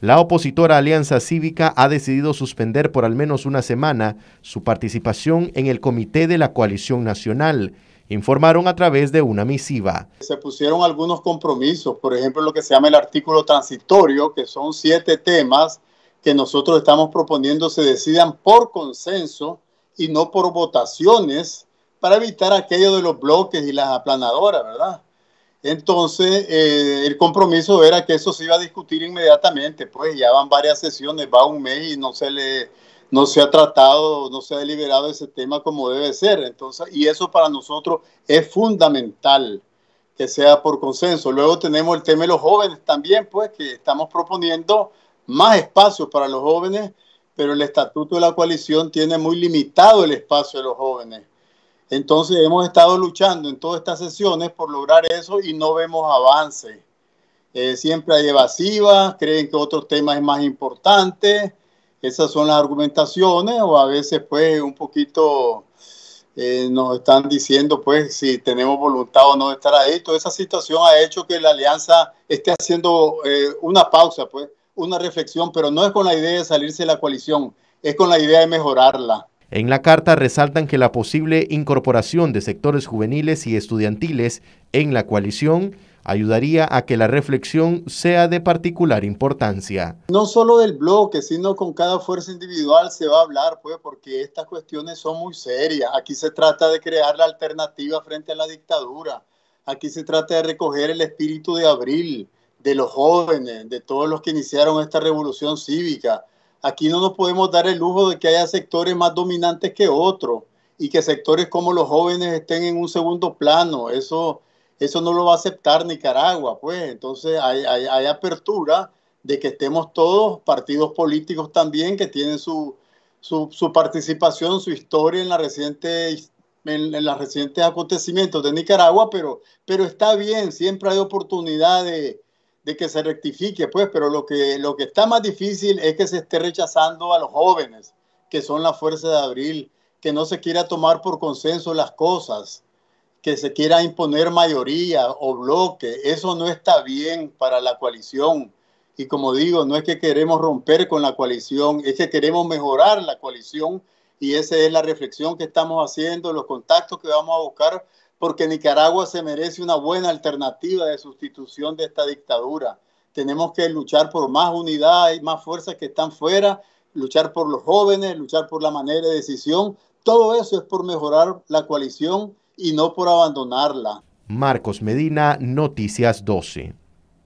La opositora Alianza Cívica ha decidido suspender por al menos una semana su participación en el comité de la coalición nacional, informaron a través de una misiva. Se pusieron algunos compromisos, por ejemplo lo que se llama el artículo transitorio, que son siete temas que nosotros estamos proponiendo se decidan por consenso y no por votaciones para evitar aquello de los bloques y las aplanadoras, ¿verdad? Entonces, eh, el compromiso era que eso se iba a discutir inmediatamente, pues ya van varias sesiones, va un mes y no se le no se ha tratado, no se ha deliberado ese tema como debe ser. Entonces, y eso para nosotros es fundamental que sea por consenso. Luego tenemos el tema de los jóvenes también, pues que estamos proponiendo más espacios para los jóvenes, pero el estatuto de la coalición tiene muy limitado el espacio de los jóvenes entonces hemos estado luchando en todas estas sesiones por lograr eso y no vemos avance. Eh, siempre hay evasivas, creen que otro tema es más importante, esas son las argumentaciones o a veces pues un poquito eh, nos están diciendo pues si tenemos voluntad o no de estar ahí. Toda esa situación ha hecho que la alianza esté haciendo eh, una pausa, pues una reflexión, pero no es con la idea de salirse de la coalición, es con la idea de mejorarla. En la carta resaltan que la posible incorporación de sectores juveniles y estudiantiles en la coalición ayudaría a que la reflexión sea de particular importancia. No solo del bloque, sino con cada fuerza individual se va a hablar, pues, porque estas cuestiones son muy serias. Aquí se trata de crear la alternativa frente a la dictadura. Aquí se trata de recoger el espíritu de abril, de los jóvenes, de todos los que iniciaron esta revolución cívica. Aquí no nos podemos dar el lujo de que haya sectores más dominantes que otros y que sectores como los jóvenes estén en un segundo plano. Eso, eso no lo va a aceptar Nicaragua, pues. Entonces hay, hay, apertura de que estemos todos, partidos políticos también, que tienen su, su, participación, su historia en la reciente en, los recientes acontecimientos de Nicaragua, pero, pero está bien, siempre hay oportunidad de, que se rectifique, pues, pero lo que, lo que está más difícil es que se esté rechazando a los jóvenes, que son la fuerza de abril, que no se quiera tomar por consenso las cosas, que se quiera imponer mayoría o bloque. Eso no está bien para la coalición. Y como digo, no es que queremos romper con la coalición, es que queremos mejorar la coalición y esa es la reflexión que estamos haciendo, los contactos que vamos a buscar porque Nicaragua se merece una buena alternativa de sustitución de esta dictadura. Tenemos que luchar por más unidad y más fuerzas que están fuera, luchar por los jóvenes, luchar por la manera de decisión. Todo eso es por mejorar la coalición y no por abandonarla. Marcos Medina, Noticias 12.